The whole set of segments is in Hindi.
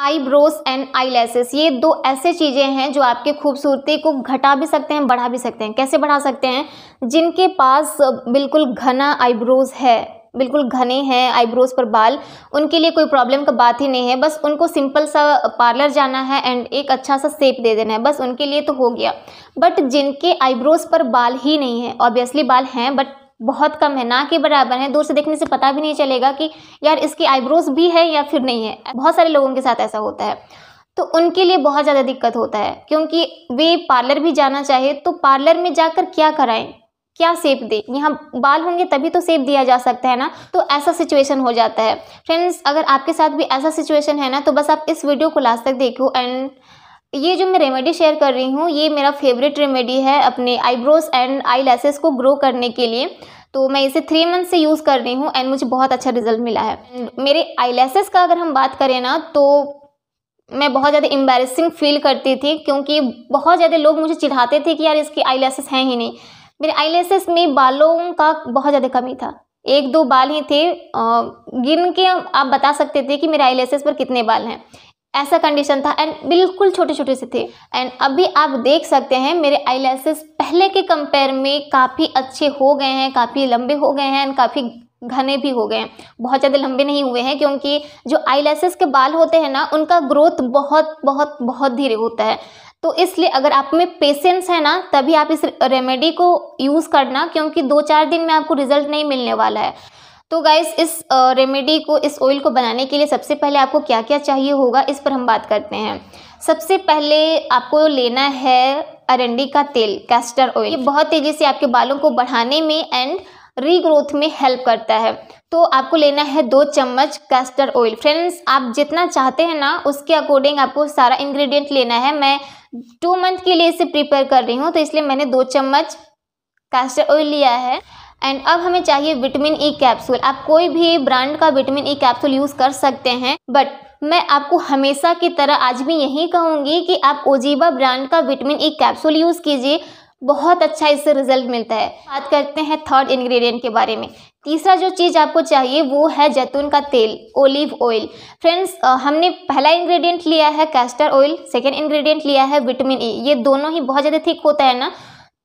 आईब्रोस एंड आई ये दो ऐसे चीज़ें हैं जो आपके खूबसूरती को घटा भी सकते हैं बढ़ा भी सकते हैं कैसे बढ़ा सकते हैं जिनके पास बिल्कुल घना आईब्रोज है बिल्कुल घने हैं आईब्रोज पर बाल उनके लिए कोई प्रॉब्लम का बात ही नहीं है बस उनको सिंपल सा पार्लर जाना है एंड एक अच्छा सा सेप दे देना है बस उनके लिए तो हो गया बट जिनके आईब्रोज पर बाल ही नहीं है ऑब्वियसली बाल हैं बट बहुत कम है ना के बराबर है दूर से देखने से पता भी नहीं चलेगा कि यार इसकी आईब्रोज भी है या फिर नहीं है बहुत सारे लोगों के साथ ऐसा होता है तो उनके लिए बहुत ज़्यादा दिक्कत होता है क्योंकि वे पार्लर भी जाना चाहे तो पार्लर में जाकर क्या कराएं क्या सेप दे यहाँ बाल होंगे तभी तो सेप दिया जा सकता है ना तो ऐसा सिचुएशन हो जाता है फ्रेंड्स अगर आपके साथ भी ऐसा सिचुएशन है ना तो बस आप इस वीडियो को लास्ट तक देखो एंड ये जो मैं रेमेडी शेयर कर रही हूँ ये मेरा फेवरेट रेमेडी है अपने आईब्रोज एंड आई लेसेस को ग्रो करने के लिए तो मैं इसे थ्री मंथ से यूज़ कर रही हूँ एंड मुझे बहुत अच्छा रिजल्ट मिला है मेरे आई लेसेस का अगर हम बात करें ना तो मैं बहुत ज़्यादा एम्बेरसिंग फील करती थी क्योंकि बहुत ज़्यादा लोग मुझे चिढ़ाते थे कि यार इसके आई लेसेस हैं ही नहीं मेरे आई लेसेस में बालों का बहुत ज़्यादा कमी था एक दो बाल ही थे गिन के आप बता सकते थे कि मेरे आई लेसेस पर कितने बाल हैं ऐसा कंडीशन था एंड बिल्कुल छोटे छोटे से थे एंड अभी आप देख सकते हैं मेरे आई पहले के कंपेयर में काफ़ी अच्छे हो गए हैं काफ़ी लंबे हो गए हैं एंड काफ़ी घने भी हो गए हैं बहुत ज़्यादा लंबे नहीं हुए हैं क्योंकि जो आई के बाल होते हैं ना उनका ग्रोथ बहुत बहुत बहुत धीरे होता है तो इसलिए अगर आप में पेशेंस है ना तभी आप इस रेमेडी को यूज़ करना क्योंकि दो चार दिन में आपको रिजल्ट नहीं मिलने वाला है तो गाइस इस रेमेडी को इस ऑयल को बनाने के लिए सबसे पहले आपको क्या क्या चाहिए होगा इस पर हम बात करते हैं सबसे पहले आपको लेना है अरंडी का तेल कैस्टर ऑयल बहुत तेज़ी से आपके बालों को बढ़ाने में एंड रीग्रोथ में हेल्प करता है तो आपको लेना है दो चम्मच कैस्टर ऑयल फ्रेंड्स आप जितना चाहते हैं ना उसके अकॉर्डिंग आपको सारा इंग्रेडिएंट लेना है मैं टू मंथ के लिए इसे प्रिपेयर कर रही हूँ तो इसलिए मैंने दो चम्मच कैस्टर ऑयल लिया है एंड अब हमें चाहिए विटामिन ई कैप्सूल आप कोई भी ब्रांड का विटामिन ई कैप्सूल यूज़ कर सकते हैं बट मैं आपको हमेशा की तरह आज भी यही कहूँगी कि आप ओजीबा ब्रांड का विटामिन ई कैप्सूल यूज़ कीजिए बहुत अच्छा इससे रिजल्ट मिलता है बात करते हैं थर्ड इंग्रेडिएंट के बारे में तीसरा जो चीज़ आपको चाहिए वो है जैतून का तेल ओलिव ऑयल फ्रेंड्स हमने पहला इंग्रेडिएंट लिया है कैस्टर ऑयल सेकेंड इंग्रेडिएंट लिया है विटामिन ई e. ये दोनों ही बहुत ज़्यादा थिक होता है ना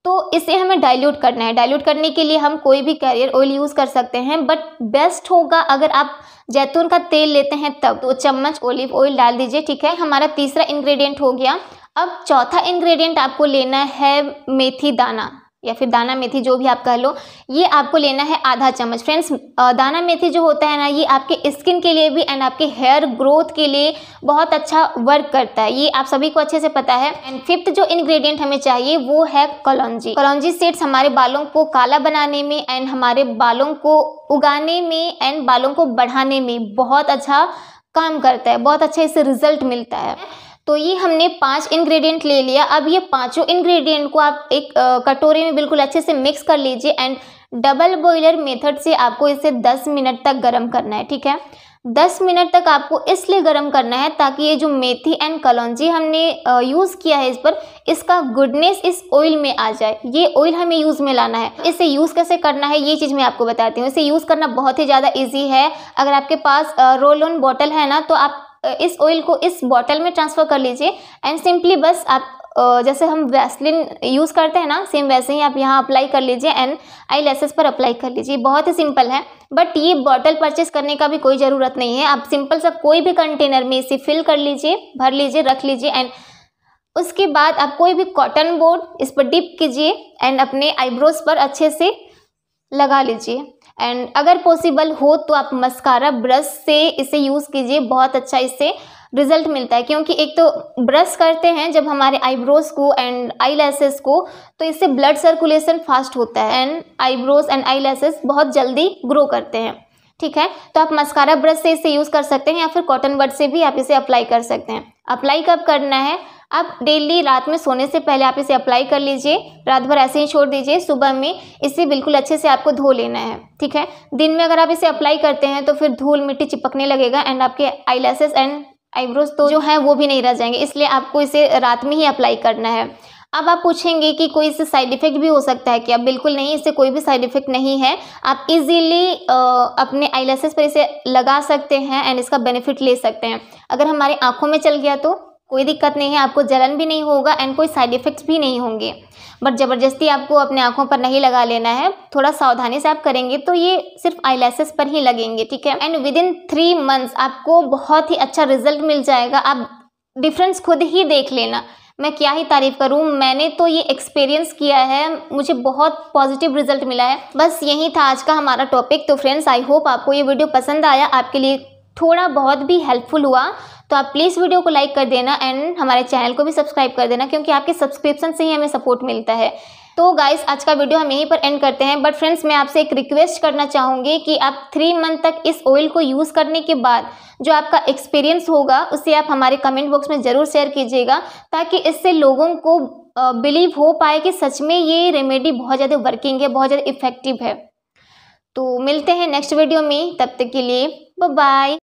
तो इसे हमें डाइल्यूट करना है डाइल्यूट करने के लिए हम कोई भी कैरियर ऑयल यूज़ कर सकते हैं बट बेस्ट होगा अगर आप जैतून का तेल लेते हैं तब दो चम्मच ओलिव ऑयल डाल दीजिए ठीक है हमारा तीसरा इंग्रेडिएंट हो गया अब चौथा इंग्रेडिएंट आपको लेना है मेथी दाना या फिर दाना मेथी जो भी आप कह लो ये आपको लेना है आधा चम्मच फ्रेंड्स दाना मेथी जो होता है ना ये आपके स्किन के लिए भी एंड आपके हेयर ग्रोथ के लिए बहुत अच्छा वर्क करता है ये आप सभी को अच्छे से पता है एंड फिफ्थ जो इंग्रेडिएंट हमें चाहिए वो है कलौजी कलौजी सीड्स हमारे बालों को काला बनाने में एंड हमारे बालों को उगाने में एंड बालों को बढ़ाने में बहुत अच्छा काम करता है बहुत अच्छा इससे रिजल्ट मिलता है तो ये हमने पांच इंग्रेडिएंट ले लिया अब ये पांचों इंग्रेडिएंट को आप एक कटोरे में बिल्कुल अच्छे से मिक्स कर लीजिए एंड डबल बॉयलर मेथड से आपको इसे 10 मिनट तक गर्म करना है ठीक है 10 मिनट तक आपको इसलिए गर्म करना है ताकि ये जो मेथी एंड कलौजी हमने यूज़ किया है इस पर इसका गुडनेस इस ऑयल में आ जाए ये ऑयल हमें यूज़ में लाना है इसे यूज़ कैसे करना है ये चीज़ मैं आपको बताती हूँ इसे यूज़ करना बहुत ही ज़्यादा ईजी है अगर आपके पास रोल ऑन बॉटल है ना तो आप इस ऑयल को इस बॉटल में ट्रांसफ़र कर लीजिए एंड सिंपली बस आप जैसे हम वैसलिन यूज़ करते हैं ना सेम वैसे ही आप यहाँ अप्लाई कर लीजिए एंड आई लेसेस पर अप्लाई कर लीजिए बहुत ही सिंपल है बट ये बॉटल परचेस करने का भी कोई ज़रूरत नहीं है आप सिंपल सा कोई भी कंटेनर में इसे फिल कर लीजिए भर लीजिए रख लीजिए एंड उसके बाद आप कोई भी कॉटन बोर्ड इस पर डिप कीजिए एंड अपने आईब्रोज पर अच्छे से लगा लीजिए एंड अगर पॉसिबल हो तो आप मस्कारा ब्रश से इसे यूज़ कीजिए बहुत अच्छा इससे रिजल्ट मिलता है क्योंकि एक तो ब्रश करते हैं जब हमारे आईब्रोज को एंड आई लैसेस को तो इससे ब्लड सर्कुलेशन फास्ट होता है and eyebrows and eyelashes बहुत जल्दी ग्रो करते हैं ठीक है तो आप मस्कारा ब्रश से इसे यूज़ कर सकते हैं या फिर कॉटन बर्ड से भी आप इसे अप्लाई कर सकते हैं अप्लाई कब करना है अब डेली रात में सोने से पहले आप इसे अप्लाई कर लीजिए रात भर ऐसे ही छोड़ दीजिए सुबह में इसे बिल्कुल अच्छे से आपको धो लेना है ठीक है दिन में अगर आप इसे अप्लाई करते हैं तो फिर धूल मिट्टी चिपकने लगेगा एंड आपके आई एंड आईब्रोज तो जो है वो भी नहीं रह जाएंगे इसलिए आपको इसे रात में ही अप्लाई करना है अब आप पूछेंगे कि कोई इससे साइड इफेक्ट भी हो सकता है क्या बिल्कुल नहीं इससे कोई भी साइड इफेक्ट नहीं है आप इजीली अपने आईलेसेस पर इसे लगा सकते हैं एंड इसका बेनिफिट ले सकते हैं अगर हमारे आंखों में चल गया तो कोई दिक्कत नहीं है आपको जलन भी नहीं होगा एंड कोई साइड इफ़ेक्ट्स भी नहीं होंगे बट ज़बरदस्ती आपको अपने आँखों पर नहीं लगा लेना है थोड़ा सावधानी से आप करेंगे तो ये सिर्फ आईलैसेस पर ही लगेंगे ठीक है and within three months आपको बहुत ही अच्छा रिजल्ट मिल जाएगा आप डिफरेंस खुद ही देख लेना मैं क्या ही तारीफ़ करूँ मैंने तो ये एक्सपीरियंस किया है मुझे बहुत पॉजिटिव रिजल्ट मिला है बस यही था आज का हमारा टॉपिक तो फ्रेंड्स आई होप आपको ये वीडियो पसंद आया आपके लिए थोड़ा बहुत भी हेल्पफुल हुआ तो आप प्लीज़ वीडियो को लाइक कर देना एंड हमारे चैनल को भी सब्सक्राइब कर देना क्योंकि आपके सब्सक्रिप्शन से ही हमें सपोर्ट मिलता है तो गाइस आज का वीडियो हम यहीं पर एंड करते हैं बट फ्रेंड्स मैं आपसे एक रिक्वेस्ट करना चाहूँगी कि आप थ्री मंथ तक इस ऑयल को यूज़ करने के बाद जो आपका एक्सपीरियंस होगा उसे आप हमारे कमेंट बॉक्स में ज़रूर शेयर कीजिएगा ताकि इससे लोगों को बिलीव हो पाए कि सच में ये रेमेडी बहुत ज़्यादा वर्किंग है बहुत ज़्यादा इफेक्टिव है तो मिलते हैं नेक्स्ट वीडियो में तब तक के लिए बाय